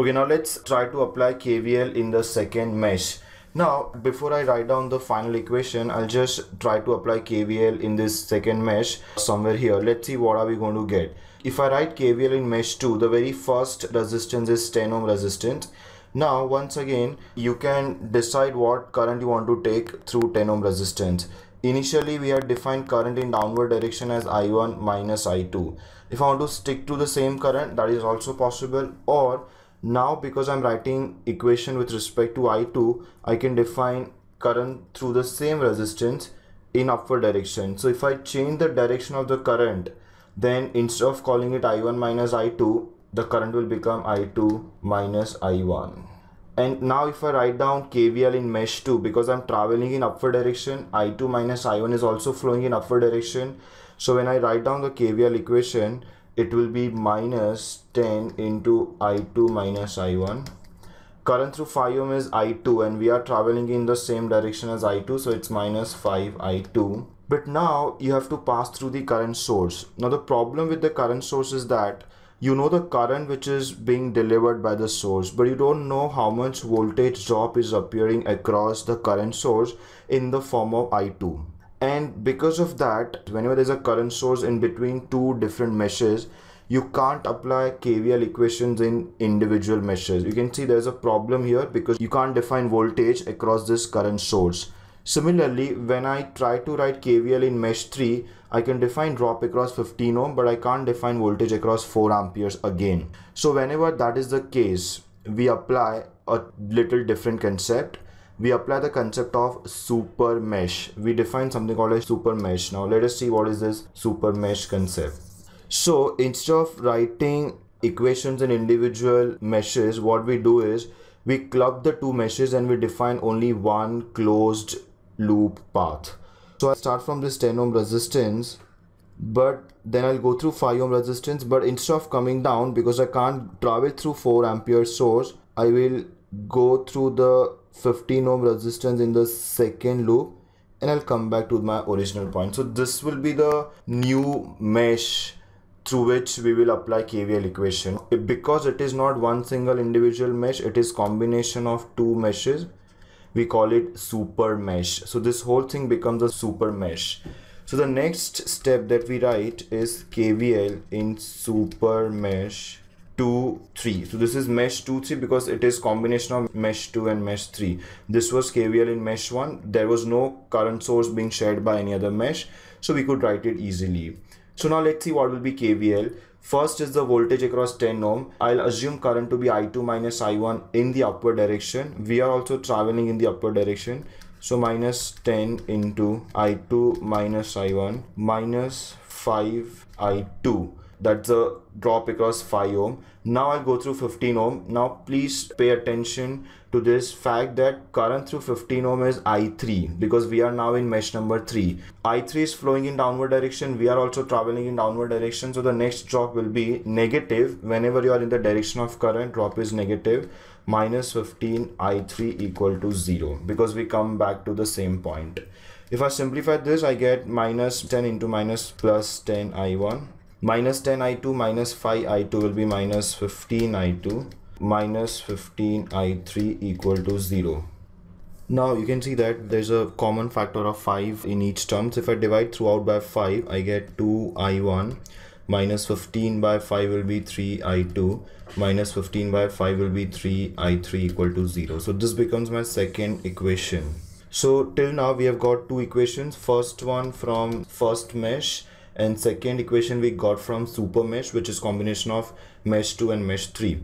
okay now let's try to apply kvl in the second mesh now before i write down the final equation i'll just try to apply kvl in this second mesh somewhere here let's see what are we going to get if i write kvl in mesh 2 the very first resistance is 10 ohm resistance now once again you can decide what current you want to take through 10 ohm resistance initially we had defined current in downward direction as i1 minus i2 if i want to stick to the same current that is also possible or now because I'm writing equation with respect to I2, I can define current through the same resistance in upward direction. So if I change the direction of the current, then instead of calling it I1 minus I2, the current will become I2 minus I1. And now if I write down KVL in mesh 2, because I'm traveling in upward direction, I2 minus I1 is also flowing in upward direction. So when I write down the KVL equation, it will be minus 10 into i2 minus i1 current through 5 ohm is i2 and we are traveling in the same direction as i2 so it's minus 5 i2 but now you have to pass through the current source now the problem with the current source is that you know the current which is being delivered by the source but you don't know how much voltage drop is appearing across the current source in the form of i2 and because of that whenever there's a current source in between two different meshes you can't apply KVL equations in individual meshes you can see there's a problem here because you can't define voltage across this current source similarly when I try to write KVL in mesh 3 I can define drop across 15 ohm but I can't define voltage across 4 amperes again so whenever that is the case we apply a little different concept we apply the concept of super mesh. We define something called a super mesh. Now let us see what is this super mesh concept. So instead of writing equations in individual meshes, what we do is we club the two meshes and we define only one closed loop path. So I start from this 10 ohm resistance but then I'll go through 5 ohm resistance but instead of coming down because I can't travel through 4 ampere source I will go through the 15 ohm resistance in the second loop and I'll come back to my original point. So this will be the new mesh through which we will apply KVL equation. Because it is not one single individual mesh, it is combination of two meshes. We call it super mesh. So this whole thing becomes a super mesh. So the next step that we write is KVL in super mesh 2 3 so this is mesh 2 3 because it is combination of mesh 2 and mesh 3 this was kvl in mesh 1 there was no current source being shared by any other mesh so we could write it easily so now let's see what will be kvl first is the voltage across 10 ohm i'll assume current to be i2 minus i1 in the upward direction we are also traveling in the upward direction so minus 10 into i2 minus i1 minus 5 i2 that's a drop across 5 ohm now i'll go through 15 ohm now please pay attention to this fact that current through 15 ohm is i3 because we are now in mesh number 3 i3 is flowing in downward direction we are also traveling in downward direction so the next drop will be negative whenever you are in the direction of current drop is negative minus 15 i3 equal to 0 because we come back to the same point if I simplify this I get minus 10 into minus plus 10 i1 minus 10 i2 minus 5 i2 will be minus 15 i2 minus 15 i3 equal to 0. Now you can see that there's a common factor of 5 in each term. So if I divide throughout by 5, I get 2i1 minus 15 by 5 will be 3i2 minus 15 by 5 will be 3i3 equal to 0. So this becomes my second equation. So till now we have got two equations. First one from first mesh and second equation we got from super mesh which is combination of mesh 2 and mesh 3